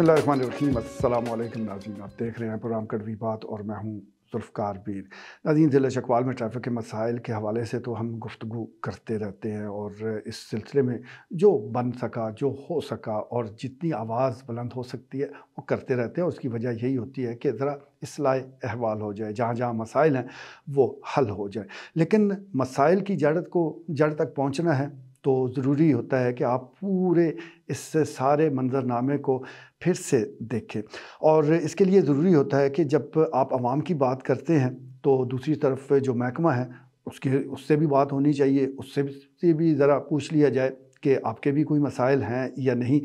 बसमीम नाजीन आप देख रहे हैं प्रोग्राम कड़वी बात और मैं हूँ जुल्फ़ार बीर नाजीन ज़िले चकवाल में ट्रैफिक के मसाइल के हवाले से तो हम गुफ्तु करते रहते हैं और इस सिलसिले में जो बन सका जो हो सका और जितनी आवाज़ बुलंद हो सकती है वो करते रहते हैं उसकी वजह यही होती है कि ज़रा असलाह अहवाल हो जाए जहाँ जहाँ मसाइल हैं वो हल हो जाए लेकिन मसाइल की जड़ को जड़ तक पहुँचना है तो ज़रूरी होता है कि आप पूरे इस सारे मंजरनामे को फिर से देखें और इसके लिए ज़रूरी होता है कि जब आप आवाम की बात करते हैं तो दूसरी तरफ जो महकमा है उसके उससे भी बात होनी चाहिए उससे भी, भी ज़रा पूछ लिया जाए कि आपके भी कोई मसाइल हैं या नहीं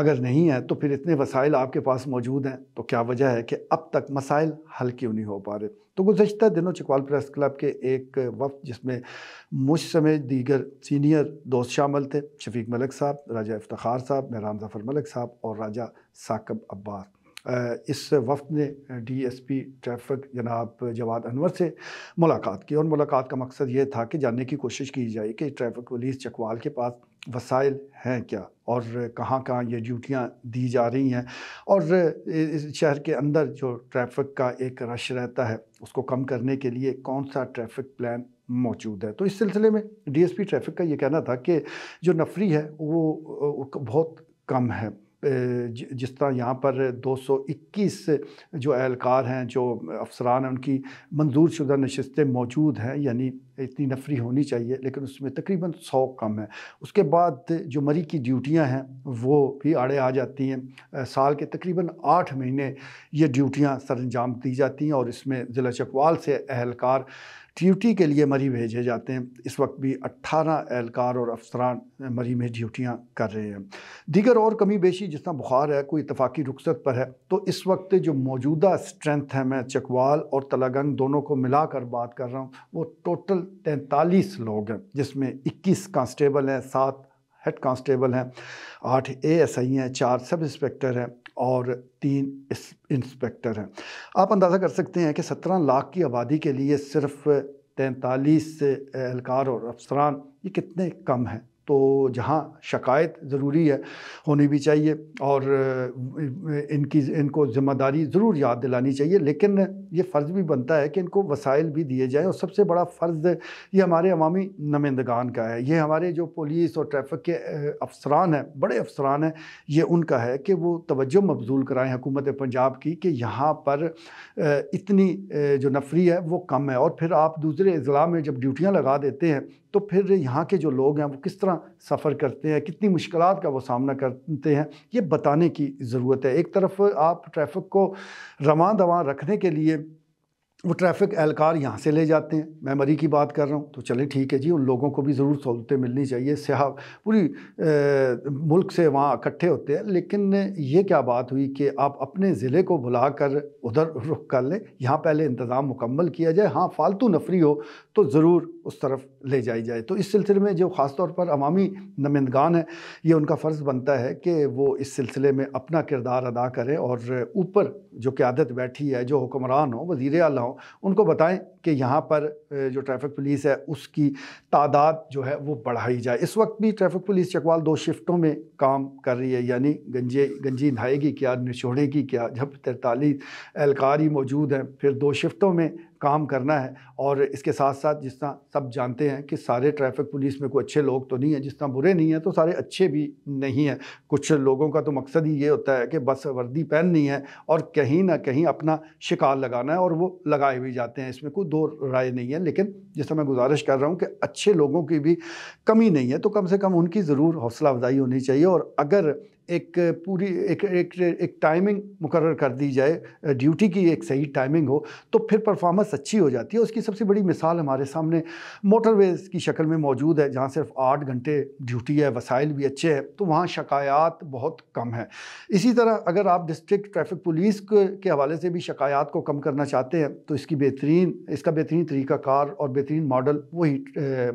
अगर नहीं है तो फिर इतने वसाइल आपके पास मौजूद हैं तो क्या वजह है कि अब तक मसाइल हल क्यों नहीं हो पा रहे तो गुजशत दिनों चकवाल प्रेस क्लब के एक वक्त जिसमें मुझ समय दीगर सीनियर दोस्त शामिल थे शफीक मलिक साहब राजा इफ्तार साहब महराम जफ़र मलिक साहब और राजा साकब अब्बार इस वफ़ ने डी एस पी ट्रैफिक जनाब जवाद अनवर से मुलाकात की और मुलाकात का मकसद ये था कि जानने की कोशिश की जाए कि ट्रैफिक पुलिस चकवाल के पास वसाइल हैं क्या और कहाँ कहाँ ये ड्यूटियाँ दी जा रही हैं और इस शहर के अंदर जो ट्रैफिक का एक रश रहता है उसको कम करने के लिए कौन सा ट्रैफिक प्लान मौजूद है तो इस सिलसिले में डीएसपी ट्रैफिक का ये कहना था कि जो नफरी है वो बहुत कम है जिस तरह यहाँ पर 221 जो एहलकार हैं जो अफसरान हैं उनकी मंजूर शुदा नशस्तें मौजूद हैं यानी इतनी नफरी होनी चाहिए लेकिन उसमें तकरीबन सौ कम है उसके बाद जो मरी की ड्यूटियाँ हैं वो भी आड़े आ जाती हैं साल के तकरीबन आठ महीने ये ड्यूटियाँ सर अंजाम दी जाती हैं और इसमें ज़िला चकवाल से अहलकार ड्यूटी के लिए मरी भेजे जाते हैं इस वक्त भी 18 एहलकार और अफसरान मरी में ड्यूटियाँ कर रहे हैं दीगर और कमी बेशी जितना बुखार है कोई इतफाक़ी रुखसत पर है तो इस वक्त जो मौजूदा स्ट्रेंथ है मैं चकवाल और तलागंग दोनों को मिला कर बात कर रहा हूँ वो टोटल तैंतालीस लोग हैं जिसमें इक्कीस कांस्टेबल हैं सात हेड कांस्टेबल हैं आठ ए एस आई हैं चार सब इंस्पेक्टर हैं और तीन इंस्पेक्टर हैं आप अंदाज़ा कर सकते हैं कि सत्रह लाख की आबादी के लिए सिर्फ तैंतालीस एहलकार और अफसरान ये कितने कम हैं तो जहाँ शिकायत ज़रूरी है होनी भी चाहिए और इनकी इनको ज़िम्मेदारी ज़रूर याद दिलानी चाहिए लेकिन ये फ़र्ज़ भी बनता है कि इनको वसाइल भी दिए जाएँ और सबसे बड़ा फ़र्ज़ ये हमारे अवामी नमाइंदगान का है ये हमारे जो पुलिस और ट्रैफिक के अफसरान हैं बड़े अफसरान हैं ये उनका है कि वो तवज्जो मबजूल कराएँ हुकूमत पंजाब की कि यहाँ पर इतनी जो नफरी है वो कम है और फिर आप दूसरे अजला में जब ड्यूटियाँ लगा देते हैं तो फिर यहाँ के जो लोग हैं वो किस तरह सफ़र करते हैं कितनी मुश्किल का वो सामना करते हैं ये बताने की ज़रूरत है एक तरफ आप ट्रैफिक को रवा दवा रखने के लिए वो ट्रैफिक एहलकार यहाँ से ले जाते हैं मैं मरी की बात कर रहा हूँ तो चलें ठीक है जी उन लोगों को भी ज़रूर सहूलतें मिलनी चाहिए सिहा पूरी मुल्क से वहाँ इकट्ठे होते हैं लेकिन ये क्या बात हुई कि आप अपने ज़िले को बुला कर उधर रुख कर लें यहाँ पहले इंतज़ाम मुकम्मल किया जाए हाँ फालतू नफरी हो तो ज़रूर उस तरफ ले जाई जाए तो इस सिलसिले में जो ख़ास तौर पर अवामी नमिंदगान है ये उनका फ़र्ज़ बनता है कि वो इस सिलसिले में अपना किरदार अदा करें और ऊपर जो क्यादत बैठी है जो हुक्मरान हो वज़ी अल हों उनको बताएँ कि यहाँ पर जो ट्रैफिक पुलिस है उसकी तादाद जो है वो बढ़ाई जाए इस वक्त भी ट्रैफिक पुलिस चकवाल दो शिफ्टों में काम कर रही है यानी गंजे गंजी नहाएगी क्या निचोड़ेगी क्या जब तैतालीस एहलकार ही मौजूद हैं फिर दो शिफ्टों में काम करना है और इसके साथ साथ जिस तरह सब जानते हैं कि सारे ट्रैफिक पुलिस में कोई अच्छे लोग तो नहीं है जिस तरह बुरे नहीं हैं तो सारे अच्छे भी नहीं हैं कुछ लोगों का तो मकसद ही ये होता है कि बस वर्दी पहननी है और कहीं ना कहीं अपना शिकार लगाना है और वो लगाए भी जाते हैं इसमें कोई दो दो राय नहीं है लेकिन जैसा मैं गुजारिश कर रहा हूँ कि अच्छे लोगों की भी कमी नहीं है तो कम से कम उनकी ज़रूर हौसला अफजाई होनी चाहिए और अगर एक पूरी एक एक एक टाइमिंग मुकर कर दी जाए ड्यूटी की एक सही टाइमिंग हो तो फिर परफॉर्मेंस अच्छी हो जाती है उसकी सबसे बड़ी मिसाल हमारे सामने मोटरवेज़ की शक्ल में मौजूद है जहाँ सिर्फ आठ घंटे ड्यूटी है वसाइल भी अच्छे हैं तो वहाँ शिकायात बहुत कम है इसी तरह अगर आप डिस्ट्रिक्ट ट्रैफिक पुलिस के हवाले से भी शिकायात को कम करना चाहते हैं तो इसकी बेहतरीन इसका बेहतरीन तरीक़ाकार और बेहतरीन मॉडल वही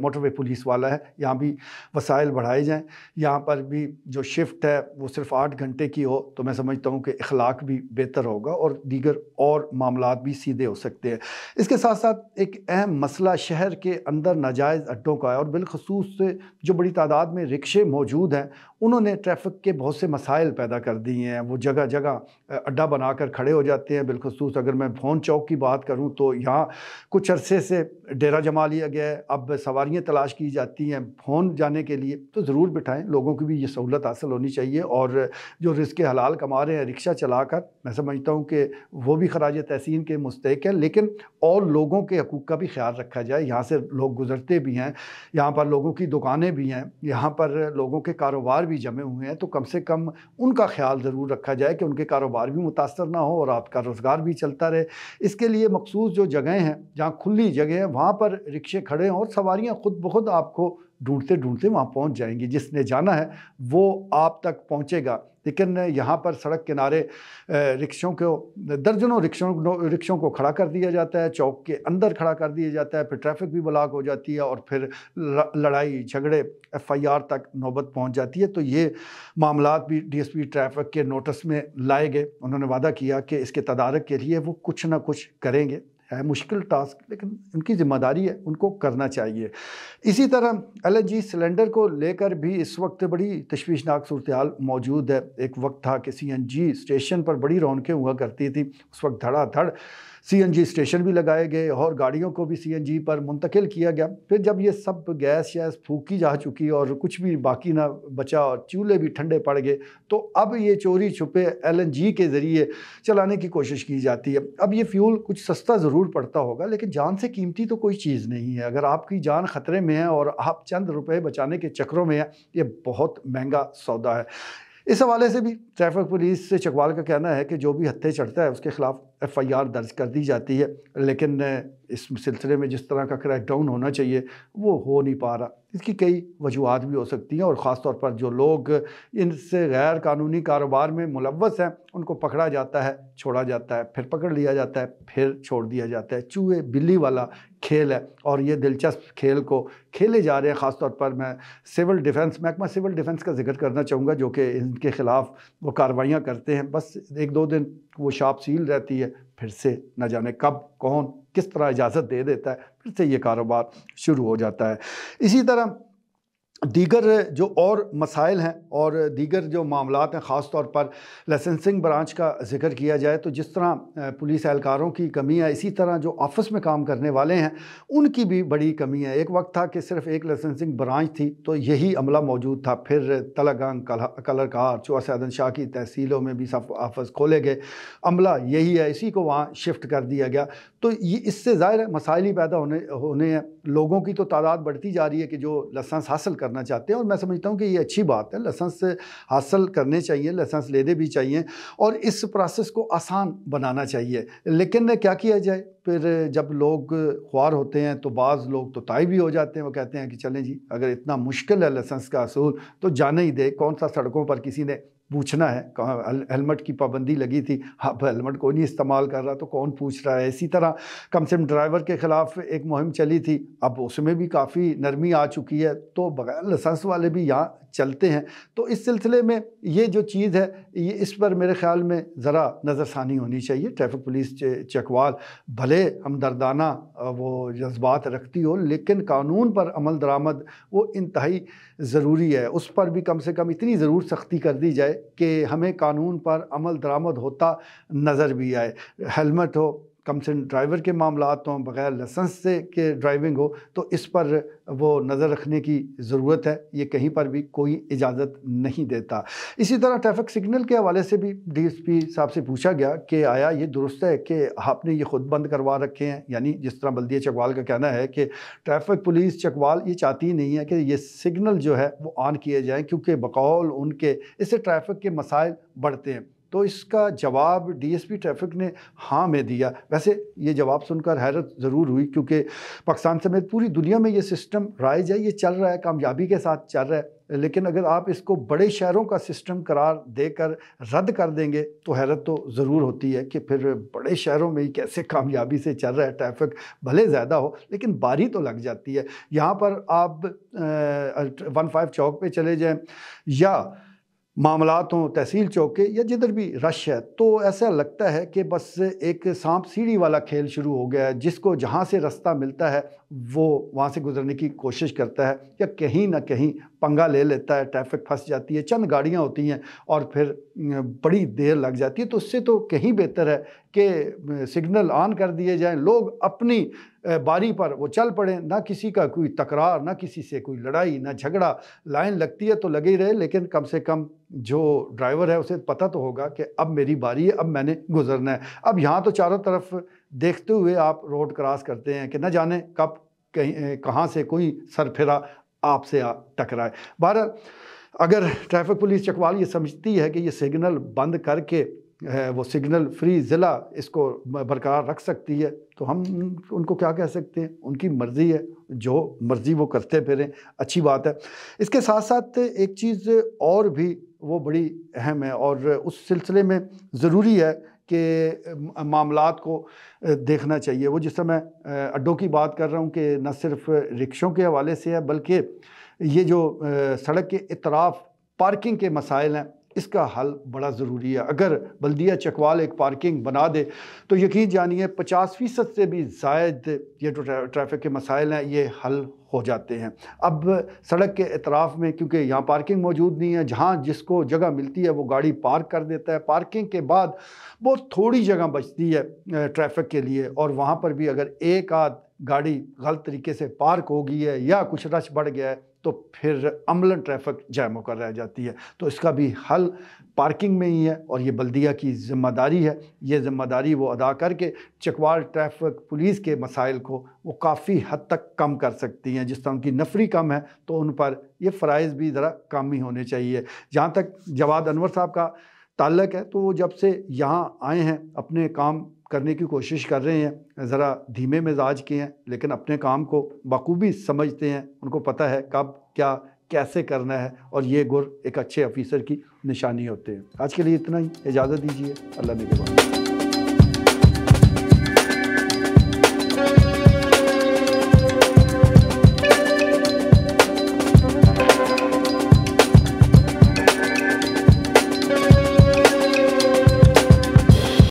मोटरवे पुलिस वाला है यहाँ भी वसाइल बढ़ाए जाएँ यहाँ पर भी जो शिफ्ट है वो सिर्फ आठ घंटे की हो तो मैं समझता हूँ कि अखलाक भी बेहतर होगा और दीगर और मामला भी सीधे हो सकते हैं इसके साथ साथ एक अहम मसला शहर के अंदर नाजायज़ अड्डों का है और बिलखसूस से जो बड़ी तादाद में रिक्शे मौजूद हैं उन्होंने ट्रैफिक के बहुत से मसाइल पैदा कर दिए हैं वो जगह जगह अड्डा बना कर खड़े हो जाते हैं बिलखसूस अगर मैं फ़ोन चौक की बात करूँ तो यहाँ कुछ अरसे से डेरा जमा लिया गया है अब सवारियाँ तलाश की जाती हैं फोन जाने के लिए तो ज़रूर बिठाएँ लोगों की भी ये सहूलत हासिल होनी चाहिए और जो रिस्क हलाल कमा रहे हैं रिक्शा चलाकर मैं समझता हूँ कि वो भी खराज तहसीन के मुस्तक है लेकिन और लोगों के हकूक़ का भी ख्याल रखा जाए यहाँ से लोग गुजरते भी हैं यहाँ पर लोगों की दुकानें भी हैं यहाँ पर लोगों के कारोबार भी जमे हुए हैं तो कम से कम उनका ख्याल ज़रूर रखा जाए कि उनके कारोबार भी मुतासर ना हो और आपका रोज़गार भी चलता रहे इसके लिए मखसूस जो जगहें हैं जहाँ खुली जगह हैं वहाँ पर रिक्शे खड़े हों और सवारियाँ खुद ब खुद आपको ढूंढते ढूंढते वहाँ पहुँच जाएंगे जिसने जाना है वो आप तक पहुँचेगा लेकिन यहाँ पर सड़क किनारे रिक्शों को दर्जनों रिक्शों रिक्शों को खड़ा कर दिया जाता है चौक के अंदर खड़ा कर दिया जाता है फिर ट्रैफिक भी ब्लॉक हो जाती है और फिर लड़ाई झगड़े एफआईआर तक नौबत पहुँच जाती है तो ये मामला भी डीएसपी ट्रैफिक के नोटिस में लाए गए उन्होंने वादा किया कि इसके तदारक के लिए वो कुछ ना कुछ करेंगे है मुश्किल टास्क लेकिन उनकी ज़िम्मेदारी है उनको करना चाहिए इसी तरह एल सिलेंडर को लेकर भी इस वक्त बड़ी तशवीशनाक सूरत हाल मौजूद है एक वक्त था कि सी एन जी स्टेशन पर बड़ी रौनकें हुआ करती थी उस वक्त धड़ाधड़ सीएनजी स्टेशन भी लगाए गए और गाड़ियों को भी सीएनजी पर मुंतकिल किया गया फिर जब ये सब गैस शैस फूकी जा चुकी और कुछ भी बाकी ना बचा और चूल्हे भी ठंडे पड़ गए तो अब ये चोरी छुपे एलएनजी के ज़रिए चलाने की कोशिश की जाती है अब ये फ्यूल कुछ सस्ता ज़रूर पड़ता होगा लेकिन जान से कीमती तो कोई चीज़ नहीं है अगर आपकी जान ख़तरे में है और आप चंद रुपये बचाने के चक्रों में है ये बहुत महंगा सौदा है इस हवाले से भी ट्रैफिक पुलिस से चकवाल का कहना है कि जो भी हत्थे चढ़ता है उसके खिलाफ एफआईआर दर्ज कर दी जाती है लेकिन इस सिलसिले में जिस तरह का क्रैक डाउन होना चाहिए वो हो नहीं पा रहा इसकी कई वजूहत भी हो सकती हैं और ख़ास तौर पर जो लोग इनसे गैर कानूनी कारोबार में मुलवस हैं उनको पकड़ा जाता है छोड़ा जाता है फिर पकड़ लिया जाता है फिर छोड़ दिया जाता है चूहे बिल्ली वाला खेल है और ये दिलचस्प खेल को खेले जा रहे हैं ख़ास तौर पर मैं सिविल डिफेंस महकमा सिविल डिफेंस का जिक्र करना चाहूँगा जो कि इनके ख़िलाफ़ वो कार्रवाइयाँ करते हैं बस एक दो दिन वो शॉप सील रहती है फिर से न जाने कब कौन किस तरह इजाज़त दे देता है फिर से ये कारोबार शुरू हो जाता है इसी तरह दीगर जो और मसाइल हैं और दीगर जो मामला हैं ख़ास तौर पर लाइसेंसिंग ब्रांच का जिक्र किया जाए तो जिस तरह पुलिस एहलकारों की कमी है इसी तरह जो ऑफिस में काम करने वाले हैं उनकी भी बड़ी कमी है एक वक्त था कि सिर्फ एक लाइसेंसिंग ब्रांच थी तो यही अमला मौजूद था फिर तलागंग कलरकार चुआ सदन शाह की तहसीलों में भी सब ऑफिस खोले गए अमला यही है इसी को वहाँ शिफ्ट कर दिया गया तो ये इससे ज़ाहिर है मसाइल ही पैदा होने होने हैं लोगों की तो तादाद बढ़ती जा रही है कि जो लाइसेंस हासिल कर करना चाहते हैं और मैं समझता हूँ कि ये अच्छी बात है लाइसेंस हासिल करने चाहिए लाइसेंस लेने भी चाहिए और इस प्रोसेस को आसान बनाना चाहिए लेकिन क्या किया जाए फिर जब लोग ख्वार होते हैं तो बाज़ लोग तो ताई भी हो जाते हैं वो कहते हैं कि चलें जी अगर इतना मुश्किल है लाइसेंस का असूल तो जाने ही दे कौन सा सड़कों पर किसी ने पूछना है कहाँ हेलमेट की पाबंदी लगी थी अब हाँ, हेलमेट को नहीं इस्तेमाल कर रहा तो कौन पूछ रहा है इसी तरह कम से कम ड्राइवर के ख़िलाफ़ एक मुहिम चली थी अब उसमें भी काफ़ी नरमी आ चुकी है तो बगैर लसेंस वाले भी यहाँ चलते हैं तो इस सिलसिले में ये जो चीज़ है ये इस पर मेरे ख्याल में ज़रा नज़रसानी होनी चाहिए ट्रैफिक पुलिस चकवाल भले हमदर्दाना वो जज्बात रखती हो लेकिन कानून पर अमल दरामद वो इंतहाई ज़रूरी है उस पर भी कम से कम इतनी ज़रूर सख्ती कर दी जाए कि हमें कानून पर अमल दरामद होता नज़र भी आए हेलमेट हो कम से ड्राइवर के मामला हों बग़ैर लसेंस से के ड्राइविंग हो तो इस पर वो नज़र रखने की ज़रूरत है ये कहीं पर भी कोई इजाज़त नहीं देता इसी तरह ट्रैफिक सिग्नल के हवाले से भी डीएसपी साहब से पूछा गया कि आया ये दुरुस्त है कि आपने ये खुद बंद करवा रखे हैं यानी जिस तरह बल्दिया चकवाल का कहना है कि ट्रैफिक पुलिस चकवाल ये चाहती ही नहीं है कि ये सिग्नल जो है वो ऑन किए जाएँ क्योंकि बकौल उनके इससे ट्रैफिक के मसाइल बढ़ते हैं तो इसका जवाब डीएसपी ट्रैफिक ने हाँ में दिया वैसे ये जवाब सुनकर हैरत ज़रूर हुई क्योंकि पाकिस्तान समेत पूरी दुनिया में ये सिस्टम राइज है ये चल रहा है कामयाबी के साथ चल रहा है लेकिन अगर आप इसको बड़े शहरों का सिस्टम करार देकर रद्द कर देंगे तो हैरत तो ज़रूर होती है कि फिर बड़े शहरों में ही कैसे कामयाबी से चल रहा है ट्रैफिक भले ज़्यादा हो लेकिन बारी तो लग जाती है यहाँ पर आप वन फाइव चौक पे चले जाएं या मामलात हों तहसील चौके या जिधर भी रश है तो ऐसा लगता है कि बस एक सांप सीढ़ी वाला खेल शुरू हो गया है जिसको जहाँ से रास्ता मिलता है वो वहाँ से गुजरने की कोशिश करता है या कहीं ना कहीं पंगा ले लेता है ट्रैफिक फंस जाती है चंद गाड़ियाँ होती हैं और फिर बड़ी देर लग जाती है तो उससे तो कहीं बेहतर है कि सिग्नल ऑन कर दिए जाएं लोग अपनी बारी पर वो चल पड़े ना किसी का कोई तकरार ना किसी से कोई लड़ाई ना झगड़ा लाइन लगती है तो लगे ही रहे लेकिन कम से कम जो ड्राइवर है उसे पता तो होगा कि अब मेरी बारी है अब मैंने गुजरना है अब यहाँ तो चारों तरफ देखते हुए आप रोड क्रॉस करते हैं कि न जाने कब कहीं कहाँ से कोई फेरा आपसे टकराए बहर अगर ट्रैफिक पुलिस चकवाल ये समझती है कि ये सिग्नल बंद करके वो सिग्नल फ्री ज़िला इसको बरकरार रख सकती है तो हम उनको क्या कह सकते हैं उनकी मर्ज़ी है जो मर्ज़ी वो करते फिरें अच्छी बात है इसके साथ साथ एक चीज़ और भी वो बड़ी अहम है और उस सिलसिले में ज़रूरी है के मामलों को देखना चाहिए वो जिस समय अड्डों की बात कर रहा हूँ कि न सिर्फ रिक्शों के हवाले से है बल्कि ये जो सड़क के इतराफ़ पार्किंग के मसाइल हैं इसका हल बड़ा ज़रूरी है अगर बल्दिया चकवाल एक पार्किंग बना दे तो यकीन जानिए पचास फ़ीसद से भी जायद ये जो तो ट्रैफिक के मसाइल हैं ये हल हो जाते हैं अब सड़क के अतराफ़ में क्योंकि यहाँ पार्किंग मौजूद नहीं है जहाँ जिसको जगह मिलती है वो गाड़ी पार्क कर देता है पार्किंग के बाद बहुत थोड़ी जगह बचती है ट्रैफिक के लिए और वहाँ पर भी अगर एक आध गाड़ी गलत तरीके से पार्क हो गई है या कुछ रश बढ़ गया है तो फिर अमलन ट्रैफिक जैम होकर रह जाती है तो इसका भी हल पार्किंग में ही है और ये बल्दिया की जिम्मेदारी है ये जिम्मेदारी वो अदा करके चकवाल ट्रैफिक पुलिस के मसाइल को वो काफ़ी हद तक कम कर सकती हैं जिस तरह उनकी नफरी कम है तो उन पर ये फ़राइज़ भी ज़रा कम ही होने चाहिए जहाँ तक जवाद अनवर साहब का ताल्लक है तो वो जब से यहाँ आए हैं अपने काम करने की कोशिश कर रहे हैं ज़रा धीमे मिजाज के हैं लेकिन अपने काम को बखूबी समझते हैं उनको पता है कब क्या कैसे करना है और ये गुर एक अच्छे ऑफिसर की निशानी होते हैं आज के लिए इतना ही इजाज़त दीजिए अल्लाह ने के बाद